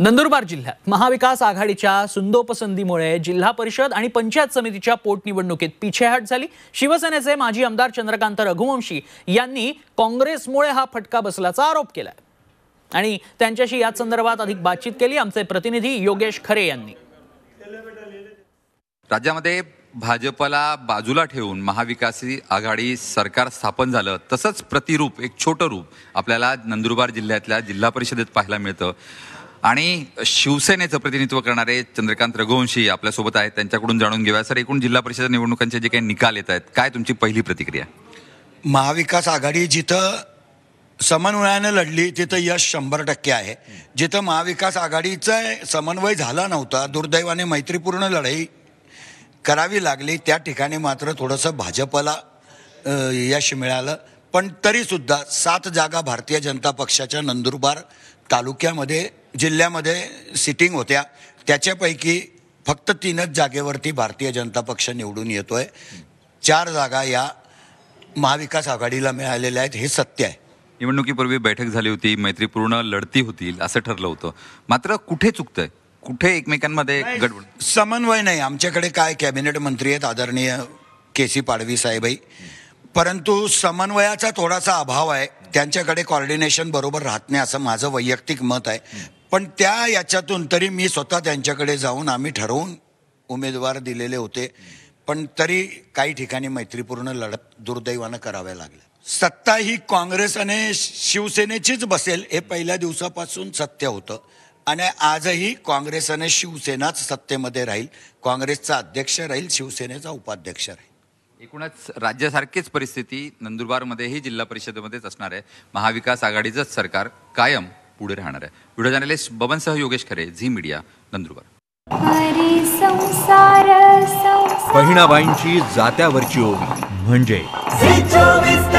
नंदुरबार जिल्ह्यात महाविकास आघाडीच्या सुंदोपसंधीमुळे जिल्हा परिषद आणि पंचायत समितीच्या पोटनिवडणुकीत पिछेहाट झाली शिवसेनेचे माजी आमदार चंद्रकांत रघुवंशी यांनी काँग्रेसमुळे हा फटका बसल्याचा आरोप केला आणि त्यांच्याशी याच संदर्भात अधिक बातचीत केली आमचे प्रतिनिधी योगेश खरे यांनी राज्यामध्ये भाजपला बाजूला ठेवून महाविकास आघाडी सरकार स्थापन झालं तसंच प्रतिरूप एक छोटं रूप आपल्याला नंदुरबार जिल्ह्यातल्या जिल्हा परिषदेत पाहायला मिळतं आणि शिवसेनेचं प्रतिनिधित्व करणारे चंद्रकांत रघुवंशी आपल्यासोबत आहेत त्यांच्याकडून जाणून घेऊया सर एकूण जिल्हा परिषद निवडणुकांचे जे काही निकाल येत आहेत काय तुमची पहिली प्रतिक्रिया महाविकास आघाडी जिथं समन्वयानं लढली तिथं यश शंभर टक्के आहे जिथं महाविकास आघाडीचा समन्वय झाला नव्हता दुर्दैवाने मैत्रीपूर्ण लढाई करावी लागली त्या ठिकाणी मात्र थोडंसं भाजपला यश मिळालं पण तरीसुद्धा सात जागा भारतीय जनता पक्षाच्या नंदुरबार तालुक्यामध्ये जिल्ह्यामध्ये सिटिंग होत्या त्याच्यापैकी फक्त तीनच जागेवरती भारतीय जनता पक्ष निवडून येतोय चार जागा या महाविकास आघाडीला मिळालेल्या आहेत हे सत्य आहे निवडणुकीपूर्वी बैठक झाली होती मैत्रीपूर्ण लढती होतील असं ठरलं होतं मात्र कुठे चुकतंय कुठे एकमेकांमध्ये गडबड समन्वय नाही आमच्याकडे काय कॅबिनेट मंत्री आहेत आदरणीय के सी पाडवी साहेबाई परंतु समन्वयाचा थोडासा अभाव आहे त्यांच्याकडे कॉर्डिनेशन बरोबर राहत नाही असं माझं वैयक्तिक मत आहे पण त्या याच्यातून तरी मी स्वतः त्यांच्याकडे जाऊन आम्ही ठरवून उमेदवार दिलेले होते पण तरी काही ठिकाणी मैत्रीपूर्ण लढत दुर्दैवानं कराव्या लागल्या सत्ता ही काँग्रेस आणि शिवसेनेचीच बसेल हे पहिल्या दिवसापासून सत्य होतं आणि आजही काँग्रेस आणि शिवसेनाच सत्तेमध्ये राहील काँग्रेसचा अध्यक्ष राहील शिवसेनेचा उपाध्यक्ष राहील एकूणच राज्यासारखीच परिस्थिती नंदुरबारमध्येही जिल्हा परिषदेमध्येच असणार आहे महाविकास आघाडीचंच सरकार कायम पुढे राहणार आहे व्हिडिओ जर्नलिस्ट बबनसह योगेश खरे झी मीडिया नंदुरबार बहिणाबाईंची जात्यावरची ओळख म्हणजे